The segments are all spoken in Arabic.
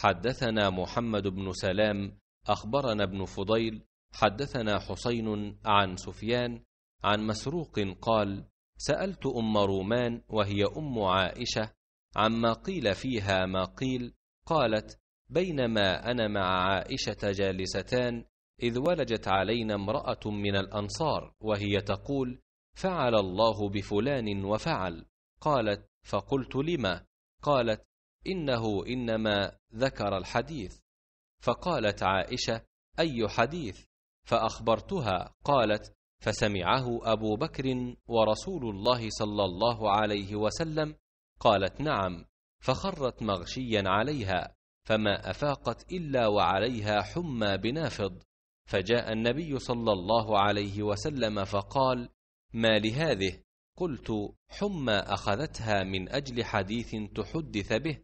حدثنا محمد بن سلام اخبرنا ابن فضيل حدثنا حسين عن سفيان عن مسروق قال سالت ام رومان وهي ام عائشه عما قيل فيها ما قيل قالت بينما انا مع عائشه جالستان اذ ولجت علينا امراه من الانصار وهي تقول فعل الله بفلان وفعل قالت فقلت لما قالت انه انما ذكر الحديث فقالت عائشه اي حديث فاخبرتها قالت فسمعه ابو بكر ورسول الله صلى الله عليه وسلم قالت نعم فخرت مغشيا عليها فما افاقت الا وعليها حمى بنافض فجاء النبي صلى الله عليه وسلم فقال ما لهذه قلت حمى اخذتها من اجل حديث تحدث به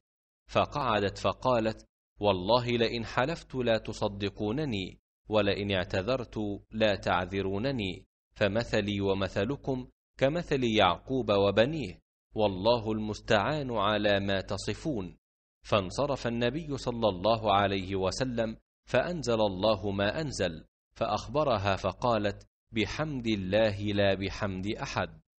فقعدت فقالت والله لئن حلفت لا تصدقونني ولئن اعتذرت لا تعذرونني فمثلي ومثلكم كمثل يعقوب وبنيه والله المستعان على ما تصفون فانصرف النبي صلى الله عليه وسلم فانزل الله ما انزل فاخبرها فقالت بحمد الله لا بحمد احد